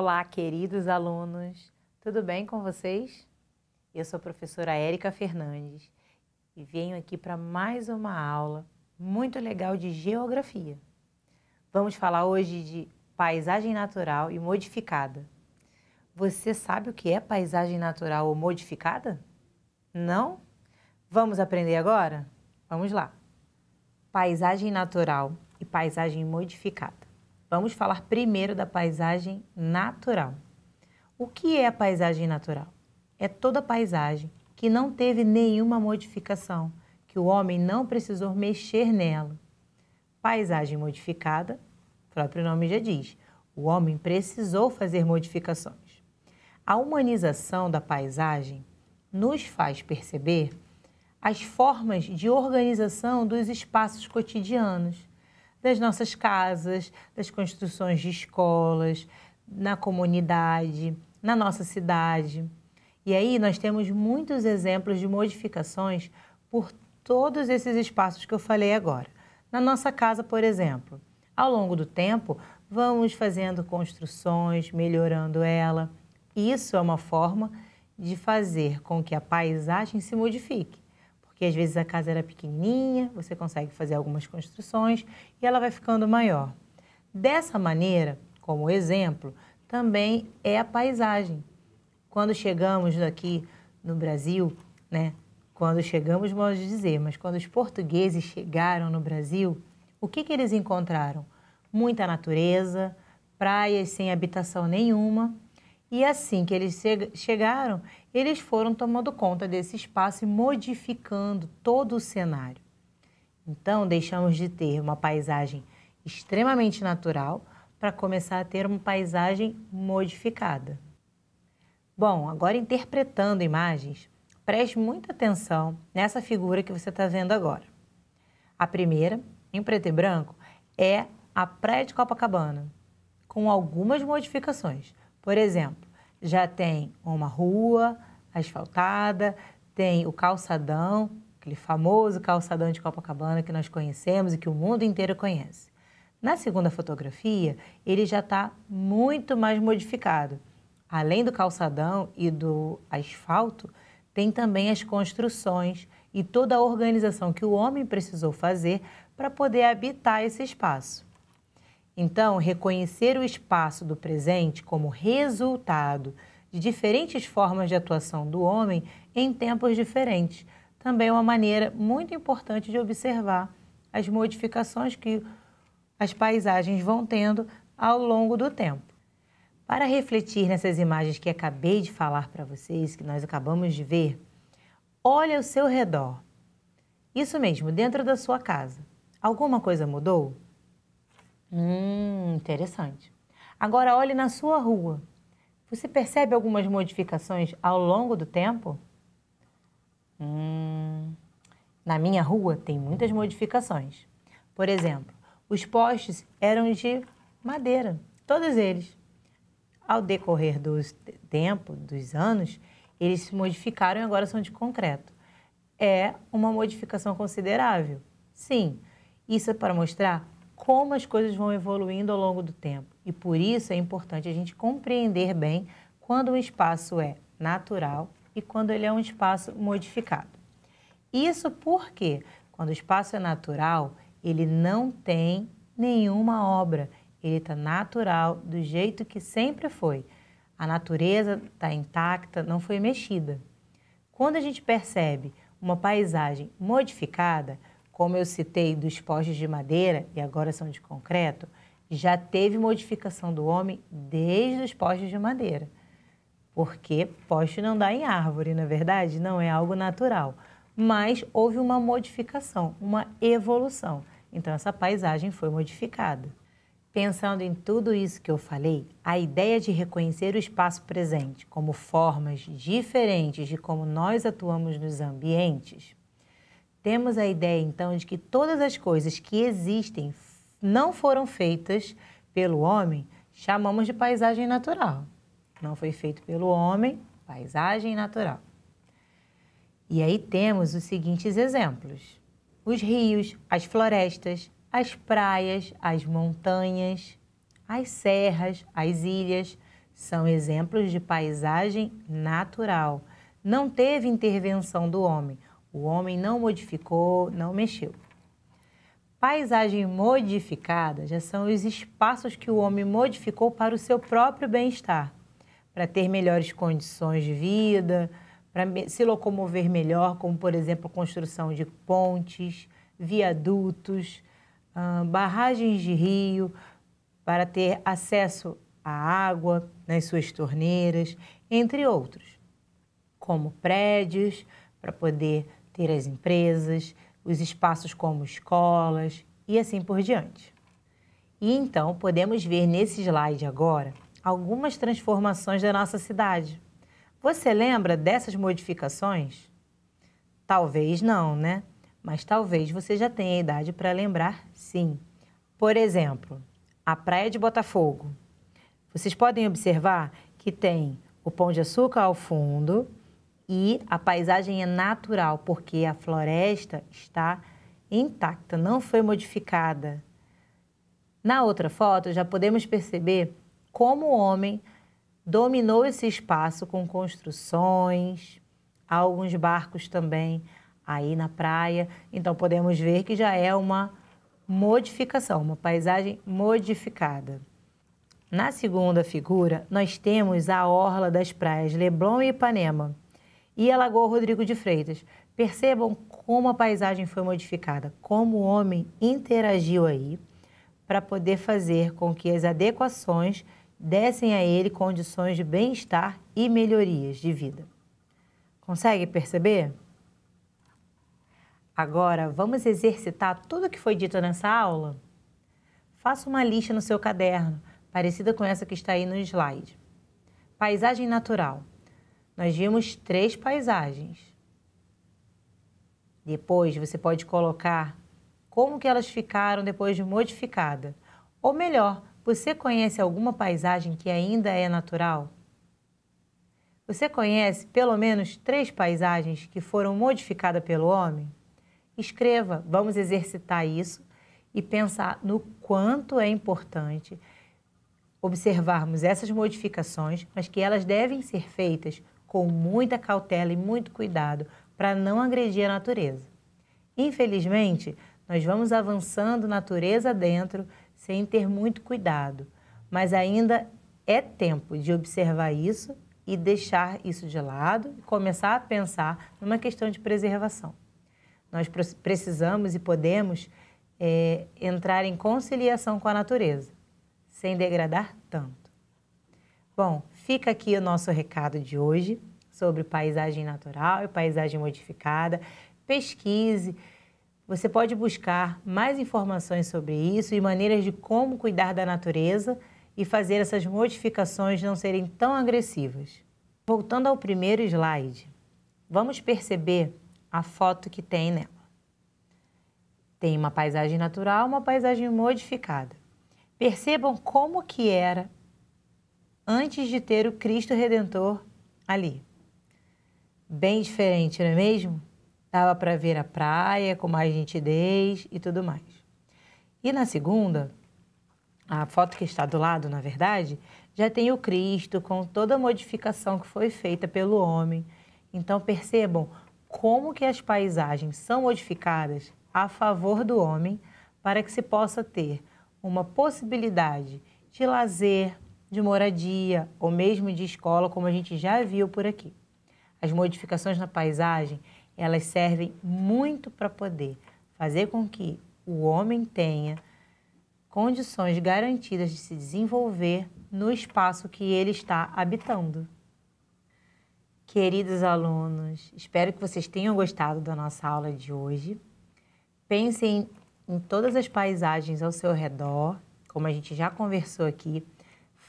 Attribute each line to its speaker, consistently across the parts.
Speaker 1: Olá, queridos alunos, tudo bem com vocês? Eu sou a professora Érica Fernandes e venho aqui para mais uma aula muito legal de geografia. Vamos falar hoje de paisagem natural e modificada. Você sabe o que é paisagem natural ou modificada? Não? Vamos aprender agora? Vamos lá! Paisagem natural e paisagem modificada. Vamos falar primeiro da paisagem natural. O que é a paisagem natural? É toda paisagem que não teve nenhuma modificação, que o homem não precisou mexer nela. Paisagem modificada, o próprio nome já diz, o homem precisou fazer modificações. A humanização da paisagem nos faz perceber as formas de organização dos espaços cotidianos das nossas casas, das construções de escolas, na comunidade, na nossa cidade. E aí nós temos muitos exemplos de modificações por todos esses espaços que eu falei agora. Na nossa casa, por exemplo, ao longo do tempo, vamos fazendo construções, melhorando ela. Isso é uma forma de fazer com que a paisagem se modifique que às vezes a casa era pequenininha, você consegue fazer algumas construções e ela vai ficando maior. Dessa maneira, como exemplo, também é a paisagem. Quando chegamos aqui no Brasil, né? Quando chegamos, modo de dizer, mas quando os portugueses chegaram no Brasil, o que, que eles encontraram? Muita natureza, praias sem habitação nenhuma, e assim que eles chegaram, eles foram tomando conta desse espaço e modificando todo o cenário. Então, deixamos de ter uma paisagem extremamente natural para começar a ter uma paisagem modificada. Bom, agora interpretando imagens, preste muita atenção nessa figura que você está vendo agora. A primeira, em preto e branco, é a Praia de Copacabana, com algumas modificações. Por exemplo, já tem uma rua asfaltada, tem o calçadão, aquele famoso calçadão de Copacabana que nós conhecemos e que o mundo inteiro conhece. Na segunda fotografia, ele já está muito mais modificado. Além do calçadão e do asfalto, tem também as construções e toda a organização que o homem precisou fazer para poder habitar esse espaço. Então, reconhecer o espaço do presente como resultado de diferentes formas de atuação do homem em tempos diferentes também é uma maneira muito importante de observar as modificações que as paisagens vão tendo ao longo do tempo. Para refletir nessas imagens que acabei de falar para vocês, que nós acabamos de ver, olha ao seu redor. Isso mesmo, dentro da sua casa. Alguma coisa mudou? Hum, interessante. Agora olhe na sua rua. Você percebe algumas modificações ao longo do tempo? Hum, na minha rua tem muitas modificações. Por exemplo, os postes eram de madeira, todos eles. Ao decorrer do tempo, dos anos, eles se modificaram e agora são de concreto. É uma modificação considerável. Sim, isso é para mostrar como as coisas vão evoluindo ao longo do tempo. E por isso é importante a gente compreender bem quando um espaço é natural e quando ele é um espaço modificado. Isso porque, quando o espaço é natural, ele não tem nenhuma obra, ele está natural do jeito que sempre foi. A natureza está intacta, não foi mexida. Quando a gente percebe uma paisagem modificada, como eu citei, dos postes de madeira e agora são de concreto, já teve modificação do homem desde os postes de madeira. Porque poste não dá em árvore, na é verdade, não é algo natural. Mas houve uma modificação, uma evolução. Então, essa paisagem foi modificada. Pensando em tudo isso que eu falei, a ideia de reconhecer o espaço presente como formas diferentes de como nós atuamos nos ambientes temos a ideia, então, de que todas as coisas que existem não foram feitas pelo homem, chamamos de paisagem natural. Não foi feito pelo homem, paisagem natural. E aí temos os seguintes exemplos: os rios, as florestas, as praias, as montanhas, as serras, as ilhas são exemplos de paisagem natural. Não teve intervenção do homem. O homem não modificou, não mexeu. Paisagem modificada já são os espaços que o homem modificou para o seu próprio bem-estar, para ter melhores condições de vida, para se locomover melhor, como por exemplo a construção de pontes, viadutos, barragens de rio, para ter acesso à água nas suas torneiras, entre outros, como prédios, para poder ter as empresas, os espaços como escolas e assim por diante. E então podemos ver nesse slide agora algumas transformações da nossa cidade. Você lembra dessas modificações? Talvez não, né? Mas talvez você já tenha idade para lembrar, sim. Por exemplo, a Praia de Botafogo. Vocês podem observar que tem o Pão de Açúcar ao fundo, e a paisagem é natural, porque a floresta está intacta, não foi modificada. Na outra foto, já podemos perceber como o homem dominou esse espaço com construções, alguns barcos também aí na praia. Então, podemos ver que já é uma modificação, uma paisagem modificada. Na segunda figura, nós temos a orla das praias Leblon e Ipanema e a Lagoa Rodrigo de Freitas. Percebam como a paisagem foi modificada, como o homem interagiu aí para poder fazer com que as adequações dessem a ele condições de bem-estar e melhorias de vida. Consegue perceber? Agora, vamos exercitar tudo o que foi dito nessa aula? Faça uma lista no seu caderno, parecida com essa que está aí no slide. Paisagem natural nós vimos três paisagens. Depois você pode colocar como que elas ficaram depois de modificada. Ou melhor, você conhece alguma paisagem que ainda é natural? Você conhece pelo menos três paisagens que foram modificadas pelo homem? Escreva, vamos exercitar isso e pensar no quanto é importante observarmos essas modificações, mas que elas devem ser feitas com muita cautela e muito cuidado para não agredir a natureza. Infelizmente, nós vamos avançando natureza dentro sem ter muito cuidado, mas ainda é tempo de observar isso e deixar isso de lado e começar a pensar numa questão de preservação. Nós precisamos e podemos é, entrar em conciliação com a natureza, sem degradar tanto. Bom, Fica aqui o nosso recado de hoje sobre paisagem natural e paisagem modificada. Pesquise. Você pode buscar mais informações sobre isso e maneiras de como cuidar da natureza e fazer essas modificações não serem tão agressivas. Voltando ao primeiro slide, vamos perceber a foto que tem nela. Tem uma paisagem natural, uma paisagem modificada. Percebam como que era antes de ter o Cristo Redentor ali. Bem diferente, não é mesmo? Dava para ver a praia com mais nitidez e tudo mais. E na segunda, a foto que está do lado, na verdade, já tem o Cristo com toda a modificação que foi feita pelo homem. Então percebam como que as paisagens são modificadas a favor do homem para que se possa ter uma possibilidade de lazer, de moradia ou mesmo de escola, como a gente já viu por aqui. As modificações na paisagem, elas servem muito para poder fazer com que o homem tenha condições garantidas de se desenvolver no espaço que ele está habitando. Queridos alunos, espero que vocês tenham gostado da nossa aula de hoje. Pensem em todas as paisagens ao seu redor, como a gente já conversou aqui,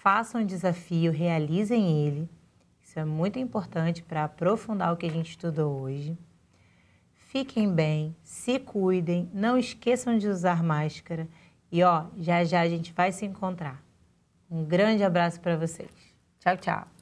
Speaker 1: façam um desafio, realizem ele. Isso é muito importante para aprofundar o que a gente estudou hoje. Fiquem bem, se cuidem, não esqueçam de usar máscara e ó, já já a gente vai se encontrar. Um grande abraço para vocês. Tchau, tchau.